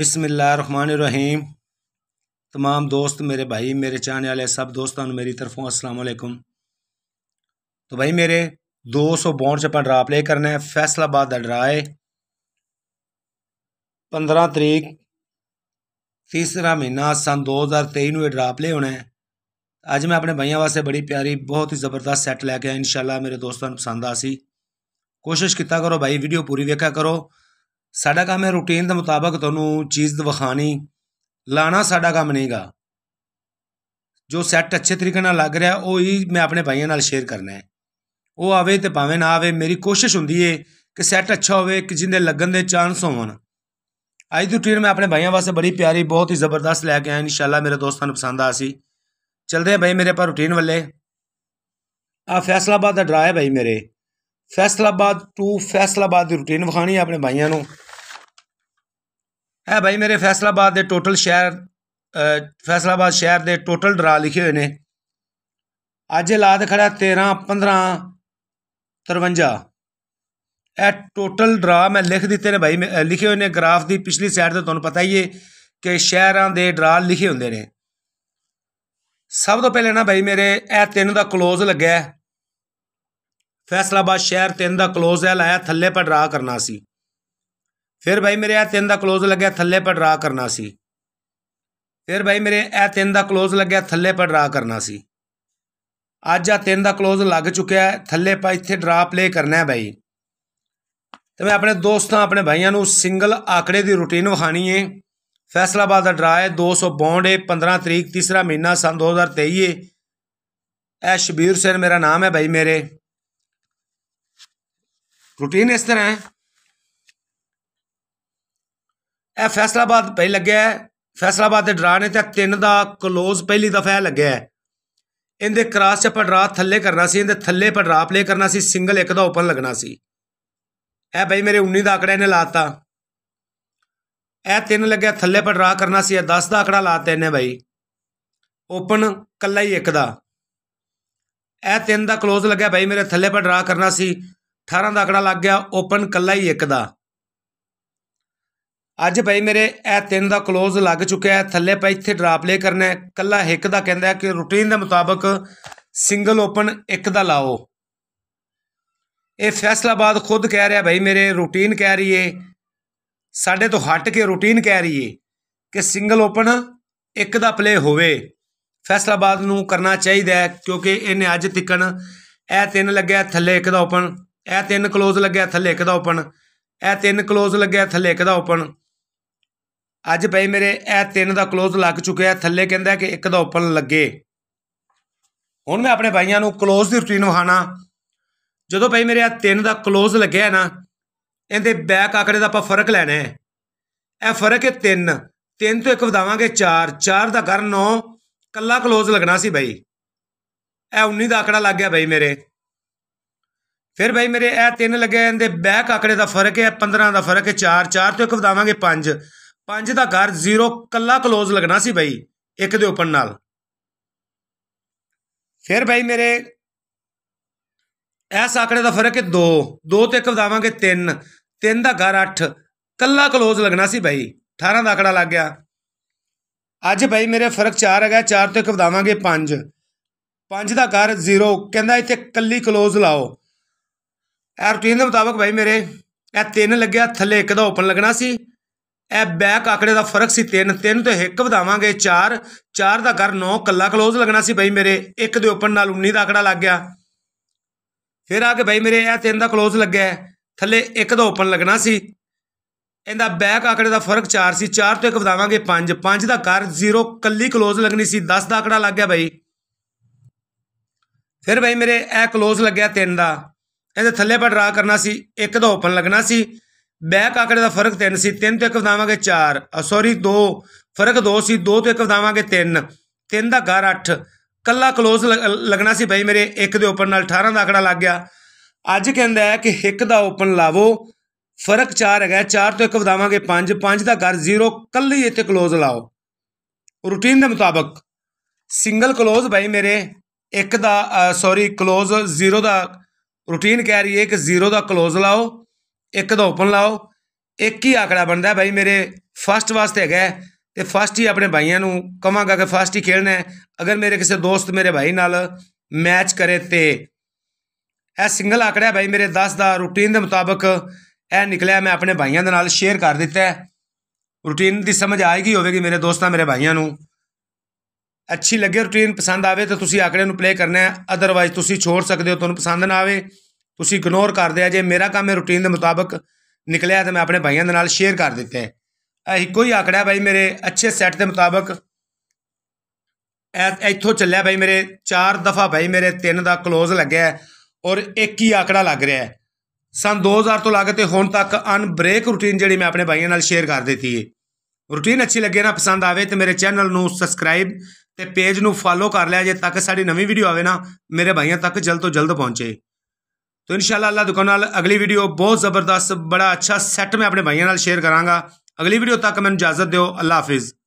बिसमीम तमाम दोस्त मेरे भाई मेरे चाहने वाले सब दोस्तों मेरी तरफों असलकुम तो भाई मेरे दो सौ बॉन्ड चपा ड्रा प्ले करना है फैसलाबाद का ड्रा है पंद्रह तरीक तीसरा महीना सन दो हज़ार तेई में ड्रा प्ले होना है अज मैं अपने भाइयों वास्ते बड़ी प्यारी बहुत ही ज़बरदस्त सैट लैके इन शाला मेरे दोस्तों पसंद आ सी कोशिश किया करो भाई वीडियो पूरी वेखा करो ਸਾਡਾ ਕੰਮ ਹੈ ਰੂਟੀਨ ਦੇ ਮੁਤਾਬਕ ਤੁਹਾਨੂੰ ਚੀਜ਼ ਦਿਖਾਣੀ ਲਾਣਾ ਸਾਡਾ ਕੰਮ ਨਹੀਂਗਾ ਜੋ ਸੈੱਟ ਅੱਛੇ ਤਰੀਕੇ ਨਾਲ ਲੱਗ ਰਿਹਾ ਉਹ ਹੀ ਮੈਂ ਆਪਣੇ ਭਾਈਆਂ ਨਾਲ ਸ਼ੇਅਰ ਕਰਨਾ ਹੈ ਉਹ ਆਵੇ ਤੇ ਭਾਵੇਂ ਨਾ ਆਵੇ ਮੇਰੀ ਕੋਸ਼ਿਸ਼ ਹੁੰਦੀ ਏ ਕਿ ਸੈੱਟ ਅੱਛਾ ਹੋਵੇ ਕਿ ਜਿੰਦੇ ਲੱਗਣ ਦੇ ਚਾਂਸ ਹੋਣ ਅੱਜ ਦੀ ਟ੍ਰੇਨ ਮੈਂ ਆਪਣੇ ਭਾਈਆਂ ਵਾਸਤੇ ਬੜੀ ਪਿਆਰੀ ਬਹੁਤ ਹੀ ਜ਼ਬਰਦਸਤ ਲੈ ਕੇ ਆਇਆ ਇਨਸ਼ਾਅੱਲਾ ਮੇਰੇ ਦੋਸਤਾਂ ਨੂੰ ਪਸੰਦ ਆ ਸੀ ਚਲਦੇ ਆ ਭਾਈ ਮੇਰੇ ਪਰ ਰੂਟੀਨ ਵੱਲੇ ਆ ਫੈਸਲਾਬਾਦ ਦਾ ਡਰਾ ਹੈ ਭਾਈ ਮੇਰੇ ਫੈਸਲਾਬਾਦ ਟੂ ਫੈਸਲਾਬਾਦ ਦੀ ਰੂਟੀਨ ਵਿਖਾਣੀ ਆਪਣੇ ਭਾਈਆਂ ਨੂੰ ਐ ਭਾਈ ਮੇਰੇ ਫੈਸਲਾਬਾਦ ਦੇ ਟੋਟਲ ਸ਼ਹਿਰ ਫੈਸਲਾਬਾਦ ਸ਼ਹਿਰ ਦੇ ਟੋਟਲ ਡਰਾ ਲਿਖੇ ਹੋਏ ਨੇ ਅੱਜ ਲਾਦ ਖੜਾ 13 15 53 ਇਹ ਟੋਟਲ ਡਰਾ ਮੈਂ ਲਿਖ ਦਿੱਤੇ ਨੇ ਭਾਈ ਲਿਖੇ ਹੋਏ ਨੇ ਗ੍ਰਾਫ ਦੀ ਪਿਛਲੀ ਸਾਈਡ ਤੇ ਤੁਹਾਨੂੰ ਪਤਾ ਹੀ ਹੈ ਕਿ ਸ਼ਹਿਰਾਂ ਦੇ ਡਰਾ ਲਿਖੇ ਹੁੰਦੇ ਨੇ ਸਭ ਤੋਂ ਪਹਿਲੇ ਨਾ ਭਾਈ ਮੇਰੇ ਇਹ ਤਿੰਨ ਦਾ ক্লোਜ਼ ਲੱਗਿਆ ਫੈਸਲਾਬਾਦ ਸ਼ਹਿਰ ਤਿੰਨ ਦਾ ক্লোਜ਼ ਹੈ ਲਾਇਆ ਥੱਲੇ ਪਰ ਡਰਾ ਕਰਨਾ ਸੀ ਫਿਰ ਭਾਈ ਮੇਰੇ ਇਹ ਤਿੰਨ ਦਾ ক্লোਜ਼ ਲੱਗਿਆ ਥੱਲੇ ਪਰ ਡਰਾ ਕਰਨਾ ਸੀ ਫਿਰ ਭਾਈ ਮੇਰੇ ਇਹ ਤਿੰਨ ਦਾ ক্লোਜ਼ ਲੱਗਿਆ ਥੱਲੇ ਪਰ ਡਰਾ ਕਰਨਾ ਸੀ ਅੱਜ ਆ ਤਿੰਨ ਦਾ ক্লোਜ਼ ਲੱਗ ਚੁੱਕਿਆ ਹੈ ਥੱਲੇ ਪਾ ਇੱਥੇ ਡਰਾ ਪਲੇ ਕਰਨਾ ਹੈ ਭਾਈ ਤੇ ਮੈਂ ਆਪਣੇ ਦੋਸਤਾਂ ਆਪਣੇ ਭਾਈਆਂ ਨੂੰ ਸਿੰਗਲ ਆਕੜੇ ਦੀ ਰੁਟੀਨ ਵਿਖਾਣੀ ਹੈ ਫੈਸਲਾਬਾਦ ਦਾ ਡਰਾ ਹੈ 262 ਹੈ 15 ਤਰੀਕ ਤੀਸਰਾ ਮਹੀਨਾ ਸਾਲ 2023 ਹੈ ਇਹ ਸ਼ਬੀਰ ਸਿੰਘ ਮੇਰਾ ਨਾਮ ਹੈ ਭਾਈ ਮੇਰੇ ਰੂਟੀਨ ਇਸ ਤਰ੍ਹਾਂ ਹੈ ਇਹ ਫੈਸਲਾਬਾਦ ਪਹਿਲੇ ਲੱਗਿਆ ਹੈ ਫੈਸਲਾਬਾਦ ਦੇ ਡਰਾ ਨੇ ਤੇ ਤਿੰਨ ਦਾ ক্লোਜ਼ ਪਹਿਲੀ ਦਫਾ ਲੱਗਿਆ ਹੈ ਇਹਦੇ ਕਰਾਸ ਚ ਪੜਰਾ ਥੱਲੇ ਕਰਨਾ ਸੀ ਇਹਦੇ ਥੱਲੇ ਪੜਰਾ ਪਲੇ ਕਰਨਾ ਸੀ ਸਿੰਗਲ ਇੱਕ ਦਾ ਓਪਨ ਲੱਗਣਾ ਸੀ ਇਹ ਬਈ ਮੇਰੇ 19 ਦਾ ਆਕੜਾ ਇਹਨੇ ਲਾਤਾ ਇਹ ਤਿੰਨ ਲੱਗਿਆ ਥੱਲੇ ਪੜਰਾ ਕਰਨਾ ਸੀ ਇਹ 10 ਦਾ ਆਕੜਾ ਲਾਤਾ ਇਹਨੇ ਬਈ ਓਪਨ ਕੱਲਾ ਹੀ ਇੱਕ ਦਾ ਇਹ ਤਿੰਨ ਦਾ ক্লোਜ਼ ਲੱਗਿਆ ਬਈ ਮੇਰੇ ਥੱਲੇ ਪੜਰਾ ਕਰਨਾ ਸੀ 18 ਦਾ ਅਕੜਾ ਲੱਗ ਗਿਆ ਓਪਨ ਕੱਲਾ ਹੀ ਇੱਕ ਦਾ ਅੱਜ ਭਾਈ ਮੇਰੇ ਇਹ ਤਿੰਨ ਦਾ ক্লোਜ਼ ਲੱਗ ਚੁੱਕਿਆ ਹੈ ਥੱਲੇ ਪਾ ਇੱਥੇ ਡਰਾਪ ਲੈ ਕਰਨਾ ਹੈ ਕੱਲਾ ਇੱਕ ਦਾ ਕਹਿੰਦਾ ਕਿ ਰੂਟੀਨ ਦੇ ਮੁਤਾਬਕ ਸਿੰਗਲ ਓਪਨ ਇੱਕ ਦਾ ਲਾਓ ਇਹ ਫੈਸਲਾਬਾਦ ਖੁਦ ਕਹਿ ਰਿਹਾ ਭਾਈ ਮੇਰੇ ਰੂਟੀਨ ਕਹਿ ਰਹੀ ਏ ਸਾਡੇ ਤੋਂ ਹਟ ਕੇ ਰੂਟੀਨ ਕਹਿ ਰਹੀ ਏ ਕਿ ਸਿੰਗਲ ਓਪਨ ਇੱਕ ਦਾ ਪਲੇ ਹੋਵੇ ਫੈਸਲਾਬਾਦ ਨੂੰ ਕਰਨਾ ਚਾਹੀਦਾ ਕਿਉਂਕਿ ਇਹਨੇ ਅੱਜ ਤਿਕਣ ਇਹ ਤਿੰਨ ਲੱਗਿਆ ਥੱਲੇ ਇੱਕ ਦਾ ਓਪਨ ਇਹ ਤਿੰਨ ক্লোਜ਼ ਲੱਗਿਆ ਥੱਲੇ ਇੱਕ ਦਾ ਓਪਨ ਇਹ ਤਿੰਨ ক্লোਜ਼ ਲੱਗਿਆ ਥੱਲੇ ਇੱਕ ਦਾ ਓਪਨ ਅੱਜ ਭਾਈ ਮੇਰੇ ਇਹ ਤਿੰਨ ਦਾ ক্লোਜ਼ ਲੱਗ ਚੁੱਕਿਆ ਥੱਲੇ ਕਹਿੰਦਾ ਕਿ ਇੱਕ ਦਾ ਓਪਨ ਲੱਗੇ ਹੁਣ ਮੈਂ ਆਪਣੇ ਭਾਈਆਂ ਨੂੰ ক্লোਜ਼ ਦੀ ਰੂਟੀਨ ਵਹਾਣਾ ਜਦੋਂ ਭਾਈ ਮੇਰੇ ਇਹ ਤਿੰਨ ਦਾ ক্লোਜ਼ ਲੱਗਿਆ ਨਾ ਇਹਦੇ ਬੈਕ ਆਕੜੇ ਦਾ ਆਪਾਂ ਫਰਕ ਲੈਣਾ ਹੈ ਇਹ ਫਰਕ ਹੈ ਤਿੰਨ ਤਿੰਨ ਤੋਂ ਇੱਕ ਵਧਾਵਾਂਗੇ 4 4 ਦਾ ਕਰਨ 9 ਕੱਲਾ ক্লোਜ਼ ਲੱਗਣਾ ਸੀ ਭਾਈ ਇਹ 19 ਦਾ ਆਕੜਾ ਲੱਗ ਗਿਆ ਭਾਈ ਮੇਰੇ ਫਿਰ ਭਾਈ ਮੇਰੇ ਇਹ ਤਿੰਨ ਲੱਗੇ ਇਹਦੇ ਬੈਕ ਆਕੜੇ ਦਾ ਫਰਕ ਹੈ 15 ਦਾ ਫਰਕ ਹੈ 4 4 ਤੋਂ ਇੱਕ ਵਧਾਵਾਂਗੇ 5 5 ਦਾ ਘਰ 0 ਕੱਲਾ ক্লোਜ਼ ਲੱਗਣਾ ਸੀ ਭਾਈ ਇੱਕ ਦੇ ਓਪਨ ਨਾਲ ਫਿਰ ਭਾਈ ਮੇਰੇ ਇਸ ਆਕੜੇ ਦਾ ਫਰਕ ਹੈ 2 2 ਤੋਂ ਇੱਕ ਵਧਾਵਾਂਗੇ 3 3 ਦਾ ਘਰ 8 ਕੱਲਾ ক্লোਜ਼ ਲੱਗਣਾ ਸੀ ਭਾਈ 18 ਦਾ ਆਕੜਾ ਲੱਗ ਗਿਆ ਅੱਜ ਭਾਈ ਮੇਰੇ ਫਰਕ 4 ਹੈਗਾ 4 ਤੋਂ ਇੱਕ ਵਧਾਵਾਂਗੇ 5 5 ਦਾ ਘਰ 0 ਕਹਿੰਦਾ ਇੱਥੇ ਕੱਲੀ ক্লোਜ਼ ਲਾਓ ਇਹ ਰੂਟੀਨ ਦੇ ਮੁਤਾਬਕ ਭਾਈ ਮੇਰੇ ਇਹ ਤਿੰਨ ਲੱਗਿਆ ਥੱਲੇ ਇੱਕ ਦਾ ਓਪਨ ਲੱਗਣਾ ਸੀ ਇਹ ਬੈਕ ਆਕੜੇ ਦਾ ਫਰਕ ਸੀ ਤਿੰਨ ਤਿੰਨ ਤੇ ਇੱਕ ਵਧਾਵਾਂਗੇ ਚਾਰ ਚਾਰ ਦਾ ਕਰ 9 ਕੱਲਾ ক্লোਜ਼ ਲੱਗਣਾ ਸੀ ਭਾਈ ਮੇਰੇ ਇੱਕ ਦੇ ਓਪਨ ਨਾਲ 19 ਦਾ ਆਕੜਾ ਲੱਗ ਗਿਆ ਫਿਰ ਆ ਕੇ ਭਾਈ ਮੇਰੇ ਇਹ ਤਿੰਨ ਦਾ ক্লোਜ਼ ਲੱਗਿਆ ਥੱਲੇ ਇੱਕ ਦਾ ਓਪਨ ਲੱਗਣਾ ਸੀ ਇਹਦਾ ਬੈਕ ਆਕੜੇ ਦਾ ਫਰਕ 4 ਸੀ 4 ਤੋਂ ਇੱਕ ਵਧਾਵਾਂਗੇ 5 5 ਦਾ ਕਰ 0 ਕੱਲੀ ক্লোਜ਼ ਲੱਗਣੀ ਸੀ 10 ਦਾ ਆਕੜਾ ਲੱਗ ਗਿਆ ਭਾਈ ਫਿਰ ਭਾਈ ਮੇਰੇ ਇਹ ক্লোਜ਼ ਲੱਗਿਆ 3 ਦਾ ਇਹਦੇ ਥੱਲੇ ਪਰ ਡਰਾ ਕਰਨਾ ਸੀ ਇੱਕ ਦਾ ਓਪਨ ਲੱਗਣਾ ਸੀ ਬੈਕ ਆਕੜੇ ਦਾ ਫਰਕ 3 ਸੀ 3 ਤੋਂ ਇੱਕ ਵਧਾਵਾਂਗੇ 4 ਸੌਰੀ 2 ਫਰਕ 2 ਸੀ 2 ਤੋਂ ਇੱਕ ਵਧਾਵਾਂਗੇ 3 3 ਦਾ ਘਰ 8 ਕੱਲਾ ক্লোਜ਼ ਲੱਗਣਾ ਸੀ ਭਾਈ ਮੇਰੇ ਇੱਕ ਦੇ ਓਪਨ ਨਾਲ 18 ਦਾ ਆਕੜਾ ਲੱਗ ਗਿਆ ਅੱਜ ਕਹਿੰਦਾ ਹੈ ਕਿ ਇੱਕ ਦਾ ਓਪਨ ਲਾਵੋ ਫਰਕ 4 ਹੈਗਾ 4 ਤੋਂ ਇੱਕ ਵਧਾਵਾਂਗੇ 5 5 ਦਾ ਘਰ 0 ਕੱਲੀ ਇੱਥੇ ক্লোਜ਼ ਲਾਓ ਰੂਟੀਨ ਦੇ ਮੁਤਾਬਕ ਸਿੰਗਲ ক্লোਜ਼ ਭਾਈ ਮੇਰੇ ਇੱਕ ਦਾ ਸੌਰੀ ক্লোਜ਼ 0 ਦਾ ਰੂਟੀਨ ਕਹਿ ਰਹੀ ਹੈ ਕਿ ਜ਼ੀਰੋ ਦਾ ক্লোਜ਼ ਲਾਓ ਇੱਕ ਦਾ ਓਪਨ ਲਾਓ ਇੱਕ ਹੀ ਆਕੜਾ ਬਣਦਾ ਭਾਈ ਮੇਰੇ ਫਸਟ ਵਾਸਤੇ ਹੈਗਾ ਤੇ ਫਸਟ ਹੀ ਆਪਣੇ ਭਾਈਆਂ ਨੂੰ ਕਹਾਂਗਾ ਕਿ ਫਸਟ ਹੀ ਖੇਡਣਾ ਹੈ ਅਗਰ ਮੇਰੇ ਕਿਸੇ ਦੋਸਤ ਮੇਰੇ ਭਾਈ ਨਾਲ ਮੈਚ ਕਰੇ ਤੇ ਇਹ ਸਿੰਗਲ ਆਕੜਾ ਹੈ ਭਾਈ ਮੇਰੇ 10 ਦਾ ਰੂਟੀਨ ਦੇ ਮੁਤਾਬਕ ਇਹ ਨਿਕਲਿਆ ਮੈਂ ਆਪਣੇ ਭਾਈਆਂ ਦੇ ਨਾਲ ਸ਼ੇਅਰ ਕਰ ਦਿੱਤਾ ਹੈ ਰੂਟੀਨ ਦੀ ਸਮਝ ਆਏਗੀ ਹੋਵੇਗੀ ਮੇਰੇ ਦੋਸਤਾਂ ਮੇਰੇ ਭਾਈਆਂ ਨੂੰ ਅੱਛੀ ਲੱਗੇ ਰੂਟੀਨ ਪਸੰਦ ਆਵੇ ਤਾਂ ਤੁਸੀਂ ਆਕੜੇ ਨੂੰ ਪਲੇ ਕਰਨਾ ਹੈ ਅਦਰਵਾਈਜ਼ ਤੁਸੀਂ ਛੋੜ ਸਕਦੇ ਹੋ ਤੁਹਾਨੂੰ ਪਸੰਦ ਨਾ ਆਵੇ ਤੁਸੀਂ ਇਗਨੋਰ ਕਰਦੇ ਆ ਜੇ ਮੇਰਾ ਕੰਮ ਹੈ ਰੂਟੀਨ ਦੇ ਮੁਤਾਬਕ ਨਿਕਲਿਆ ਤਾਂ ਮੈਂ ਆਪਣੇ ਭਾਈਆਂ ਦੇ ਨਾਲ ਸ਼ੇਅਰ ਕਰ ਦਿੱਤਾ ਹੈ ਇਹ ਇੱਕੋ ਹੀ ਆਕੜਾ ਭਾਈ ਮੇਰੇ ਅੱਛੇ ਸੈੱਟ ਦੇ ਮੁਤਾਬਕ ਇੱਥੋਂ ਚੱਲਿਆ ਭਾਈ ਮੇਰੇ ਚਾਰ ਦਫਾ ਭਾਈ ਮੇਰੇ ਤਿੰਨ ਦਾ ক্লোਜ਼ ਲੱਗਿਆ ਔਰ ਇੱਕ ਹੀ ਆਕੜਾ ਲੱਗ ਰਿਹਾ ਹੈ ਸਨ 2000 ਤੋਂ ਲੱਗ ਤੇ ਹੁਣ ਤੱਕ ਅਨਬ੍ਰੇਕ ਰੂਟੀਨ ਜਿਹੜੀ ਮੈਂ ਆਪਣੇ ਭਾਈਆਂ ਨਾਲ ਸ਼ੇਅਰ ਕਰ ਦਿੱਤੀ ਹੈ ਰੂਟੀਨ ਅੱਛੀ ਲੱਗੇ ਨਾ ਪਸੰਦ ਆਵੇ ਤੇ ਮੇਰੇ ਚੈਨਲ ਨੂੰ ਸਬਸਕ੍ਰਾਈਬ ਤੇ ਪੇਜ ਨੂੰ ਫਾਲੋ ਕਰ ਲਿਆ ਜੇ ਤੱਕ ਸਾਡੀ ਨਵੀਂ ਵੀਡੀਓ ਆਵੇ ਨਾ ਮੇਰੇ ਭਾਈਆਂ ਤੱਕ ਜਲਦ ਤੋਂ ਜਲਦ ਪਹੁੰਚੇ ਤੋ ਇਨਸ਼ਾਅੱਲਾ ਅੱਲਾ ਦੁਕਾਨ ਨਾਲ ਅਗਲੀ ਵੀਡੀਓ ਬਹੁਤ ਜ਼ਬਰਦਸਤ ਬੜਾ ਅੱਛਾ ਸੈੱਟ ਮੈਂ ਆਪਣੇ ਭਾਈਆਂ ਨਾਲ ਸ਼ੇਅਰ ਕਰਾਂਗਾ ਅਗਲੀ ਵੀਡੀਓ ਤੱਕ ਮੈਨੂੰ ਇਜਾਜ਼ਤ ਦਿਓ ਅੱਲਾ ਹਾਫਿਜ਼